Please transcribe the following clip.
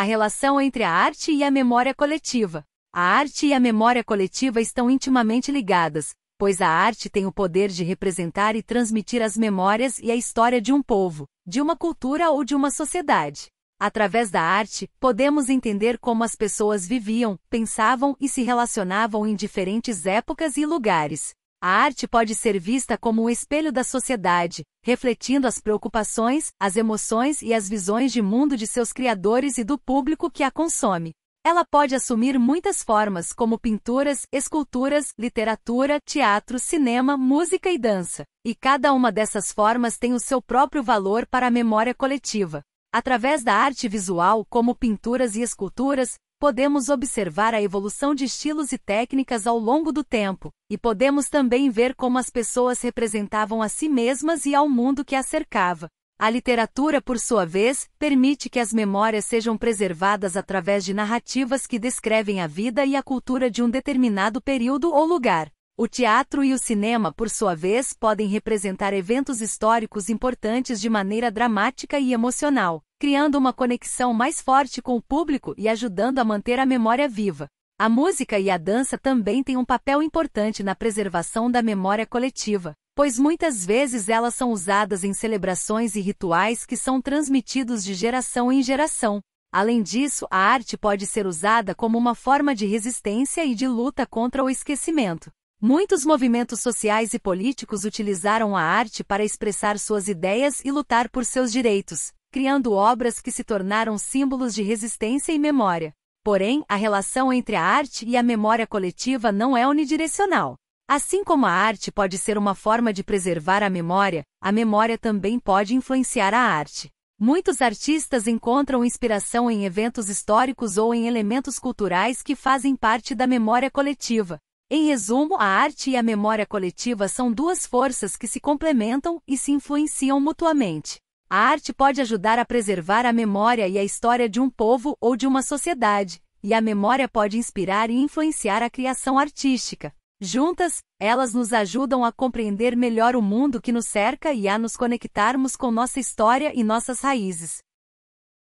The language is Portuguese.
a relação entre a arte e a memória coletiva. A arte e a memória coletiva estão intimamente ligadas, pois a arte tem o poder de representar e transmitir as memórias e a história de um povo, de uma cultura ou de uma sociedade. Através da arte, podemos entender como as pessoas viviam, pensavam e se relacionavam em diferentes épocas e lugares. A arte pode ser vista como um espelho da sociedade, refletindo as preocupações, as emoções e as visões de mundo de seus criadores e do público que a consome. Ela pode assumir muitas formas, como pinturas, esculturas, literatura, teatro, cinema, música e dança. E cada uma dessas formas tem o seu próprio valor para a memória coletiva. Através da arte visual, como pinturas e esculturas, podemos observar a evolução de estilos e técnicas ao longo do tempo, e podemos também ver como as pessoas representavam a si mesmas e ao mundo que as cercava. A literatura, por sua vez, permite que as memórias sejam preservadas através de narrativas que descrevem a vida e a cultura de um determinado período ou lugar. O teatro e o cinema, por sua vez, podem representar eventos históricos importantes de maneira dramática e emocional criando uma conexão mais forte com o público e ajudando a manter a memória viva. A música e a dança também têm um papel importante na preservação da memória coletiva, pois muitas vezes elas são usadas em celebrações e rituais que são transmitidos de geração em geração. Além disso, a arte pode ser usada como uma forma de resistência e de luta contra o esquecimento. Muitos movimentos sociais e políticos utilizaram a arte para expressar suas ideias e lutar por seus direitos, criando obras que se tornaram símbolos de resistência e memória. Porém, a relação entre a arte e a memória coletiva não é unidirecional. Assim como a arte pode ser uma forma de preservar a memória, a memória também pode influenciar a arte. Muitos artistas encontram inspiração em eventos históricos ou em elementos culturais que fazem parte da memória coletiva. Em resumo, a arte e a memória coletiva são duas forças que se complementam e se influenciam mutuamente. A arte pode ajudar a preservar a memória e a história de um povo ou de uma sociedade, e a memória pode inspirar e influenciar a criação artística. Juntas, elas nos ajudam a compreender melhor o mundo que nos cerca e a nos conectarmos com nossa história e nossas raízes.